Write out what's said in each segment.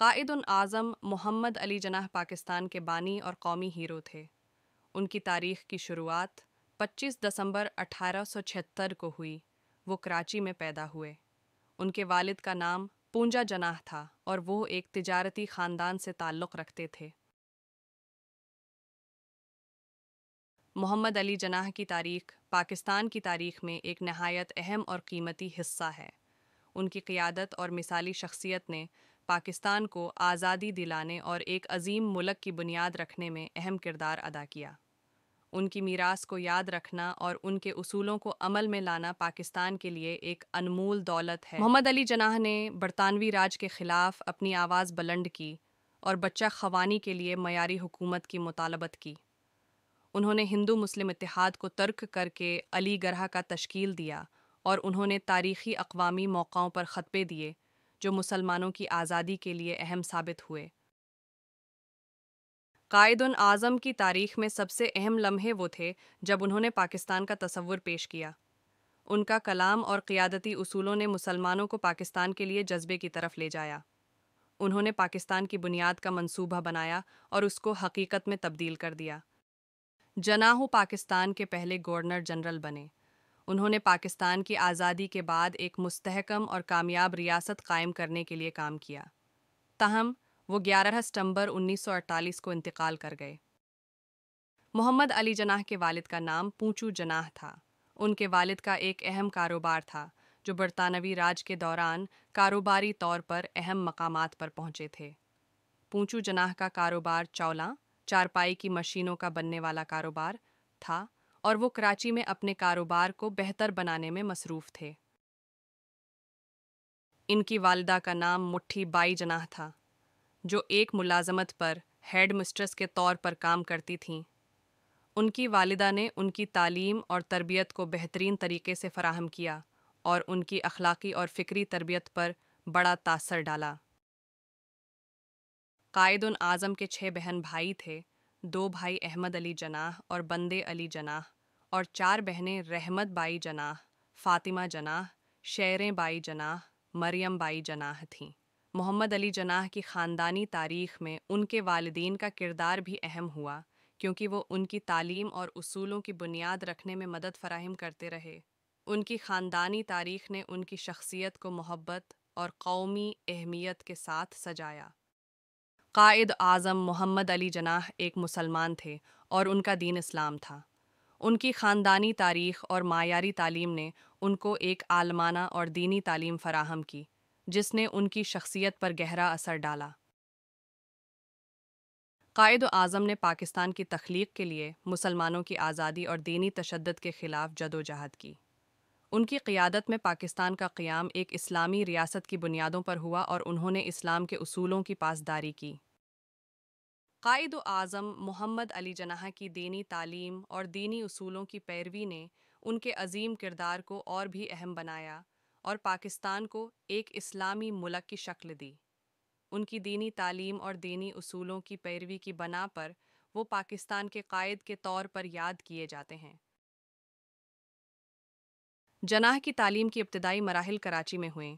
कायद आज़म मोहम्मद अली जनाह पाकिस्तान के बानी और कौमी हीरो थे उनकी तारीख की शुरुआत 25 दिसंबर 1876 को हुई वो कराची में पैदा हुए उनके वालिद का नाम पूंजा जनाह था और वो एक तिजारती ख़ानदान से ताल्लुक़ रखते थे मोहम्मद अली जनाह की तारीख पाकिस्तान की तारीख में एक नहायत अहम और कीमती हिस्सा है उनकी क़ियादत और मिसाली शख्सियत ने पाकिस्तान को आज़ादी दिलाने और एक अजीम मुल्क की बुनियाद रखने में अहम किरदार अदा किया उनकी मीरास को याद रखना और उनके उसूलों को अमल में लाना पाकिस्तान के लिए एक अनमोल दौलत है मोहम्मद अली जनाह ने बरतानवी राज के ख़िलाफ़ अपनी आवाज़ बुलंद की और बच्चा खवानी के लिए मयारी हुकूमत की मुतालबत की उन्होंने हिंदू मुस्लिम इतिहाद को तर्क करके अली गरह का तश्कील दिया और उन्होंने तारीखी अकवामी मौक़ों पर ख़तबे दिए जो मुसलमानों की आज़ादी के लिए अहम साबित हुए कायद आज़म की तारीख में सबसे अहम लम्हे वो थे जब उन्होंने पाकिस्तान का तस्वुर पेश किया उनका कलाम और क़ियादती उसूलों ने मुसलमानों को पाकिस्तान के लिए जज्बे की तरफ ले जाया उन्होंने पाकिस्तान की बुनियाद का मंसूबा बनाया और उसको हकीकत में तब्दील कर दिया जनाहू पाकिस्तान के पहले गवर्नर जनरल बने उन्होंने पाकिस्तान की आज़ादी के बाद एक मुस्तहकम और कामयाब रियासत कायम करने के लिए काम किया ताहम वो 11 सितंबर 1948 को इंतकाल कर गए मोहम्मद अली जनाह के वालिद का नाम पूंचू जनाह था उनके वालिद का एक अहम कारोबार था जो बरतानवी राज के दौरान कारोबारी तौर पर अहम मकाम पर पहुंचे थे पूंचू जनाह का कारोबार चौला चारपाई की मशीनों का बनने वाला कारोबार था और वो कराची में अपने कारोबार को बेहतर बनाने में मसरूफ़ थे इनकी वालदा का नाम मुट्ठी बाई जनाह था जो एक मुलाजमत पर हेड मिस्ट्रेस के तौर पर काम करती थीं उनकी वालदा ने उनकी तालीम और तरबियत को बेहतरीन तरीके से फराहम किया और उनकी अखलाकी और फ़िक्री तरबियत पर बड़ा तासर डाला कायद उन आज़म के छः बहन भाई थे दो भाई अहमद अली जनाह और बंदे अली जनाह और चार बहनें रहमत बाई जनाह फ़ातिमा जनाह शेरें बाई जनाह मरियम बाई जनाह थीं मोहम्मद अली जनाह की ख़ानदानी तारीख में उनके वालदी का किरदार भी अहम हुआ क्योंकि वो उनकी तालीम और असूलों की बुनियाद रखने में मदद फराहम करते रहे उनकी ख़ानदानी तारीख ने उनकी शख्सियत को मोहब्बत और कौमी अहमियत के साथ सजाया कायद आज़म मोहम्मद अली जनाह एक मुसलमान थे और उनका दीन इस्लाम था उनकी ख़ानदानी तारीख़ और मायारी तालीम ने उनको एक आलमाना और दीनी तालीम फराहम की जिसने उनकी शख्सियत पर गहरा असर डाला कायद आज़म ने पाकिस्तान की तख्लीक के लिए मुसलमानों की आज़ादी और दीनी तशद के ख़िलाफ़ जदोजहद की उनकी क़ियादत में पाकिस्तान का क़्याम एक इस्लामी रियासत की बुनियादों पर हुआ और उन्होंने इस्लाम के असूलों की पासदारी की कायद आज़म मोहम्मद अली जनाह की दीनी तालीम और दीनी असूलों की पैरवी ने उनके अजीम किरदार को और भी अहम बनाया और पाकिस्तान को एक इस्लामी मुल्क की शक्ल दी उनकी दीनी तालीम और दीनी असूलों की पैरवी की बना पर वो पाकिस्तान के कायद के तौर पर याद किए जाते हैं जनाह की तालीम की इब्तदाई मराहल कराची में हुए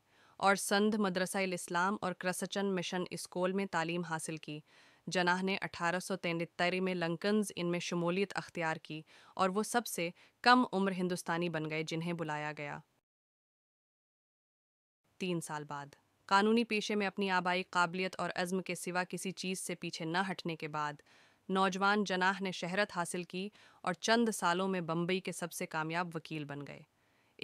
और संध मदरसा इस्लाम और क्रसचन मिशन स्कूल में तालीम हासिल की जनाह ने अठारह में लंकन्स इनमें शमूलियत अख्तियार की और वो सबसे कम उम्र हिंदुस्तानी बन गए जिन्हें बुलाया गया तीन साल बाद कानूनी पेशे में अपनी आबाई काबिलियत और अज़म के सिवा किसी चीज़ से पीछे न हटने के बाद नौजवान जनाह ने शहरत हासिल की और चंद सालों में बम्बई के सबसे कामयाब वकील बन गए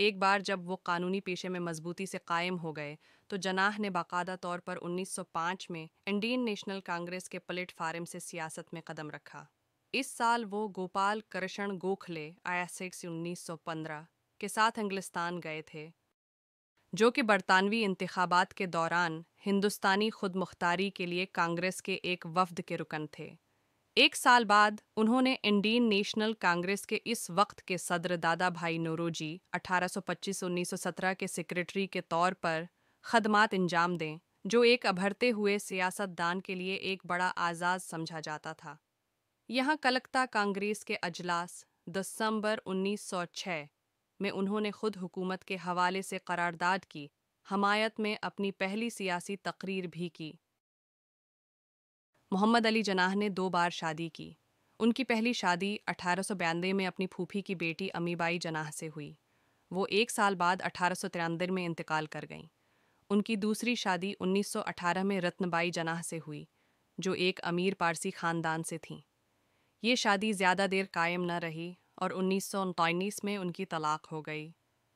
एक बार जब वो कानूनी पेशे में मजबूती से कायम हो गए तो जनाह ने बाकायदा तौर पर 1905 में इंडियन नेशनल कांग्रेस के प्लेटफार्म से सियासत में कदम रखा इस साल वो गोपाल कृष्ण गोखले आयासिक्स 1915 के साथ इंग्लिस्तान गए थे जो कि बरतानवी इंतबात के दौरान हिंदुस्तानी खुद मुख्तारी के लिए कांग्रेस के एक वफद के रुकन थे एक साल बाद उन्होंने इंडियन नेशनल कांग्रेस के इस वक्त के सदर दादा भाई नोरोजी 1825-1917 के सेक्रेटरी के तौर पर खदमात अंजाम दें जो एक अभरते हुए सियासतदान के लिए एक बड़ा आज़ाद समझा जाता था यहाँ कलकत्ता कांग्रेस के अजलास दिसंबर 1906 में उन्होंने खुद हुकूमत के हवाले से करारदाद की हमायत में अपनी पहली सियासी तकरीर भी की मोहम्मद अली जनाह ने दो बार शादी की उनकी पहली शादी अठारह में अपनी फूफी की बेटी अमीबाई जनाह से हुई वो एक साल बाद अठारह में इंतकाल कर गईं उनकी दूसरी शादी 1918 में रत्नबाई जनाह से हुई जो एक अमीर पारसी ख़ानदान से थीं ये शादी ज़्यादा देर कायम न रही और उन्नीस में उनकी तलाक हो गई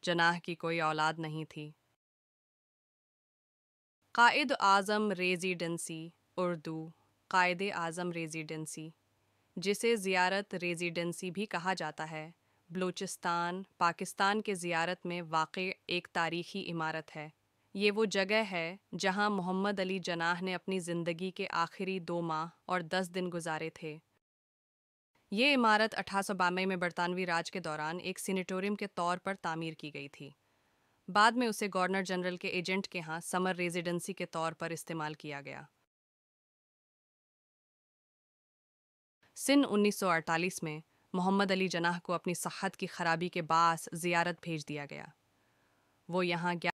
जनाह की कोई औलाद नहीं थी कायद आज़म रेजिडेंसी उर्दू कायद आज़म रेजिडेंसी जिसे ज़ियारत रेजिडेंसी भी कहा जाता है बलूचिस्तान पाकिस्तान के ज़ियारत में वाक़ एक तारीख़ी इमारत है ये वो जगह है जहाँ मोहम्मद अली जनाह ने अपनी ज़िंदगी के आखिरी दो माह और दस दिन गुजारे थे ये इमारत अठारह में बरतानवी राज के दौरान एक सीनेटोरियम के तौर पर तामीर की गई थी बाद में उसे गवर्नर जनरल के एजेंट के यहाँ समर रेजिडेंसी के तौर पर इस्तेमाल किया गया सिन 1948 में मोहम्मद अली जनाह को अपनी सहत की खराबी के बास जियारत भेज दिया गया वो यहाँ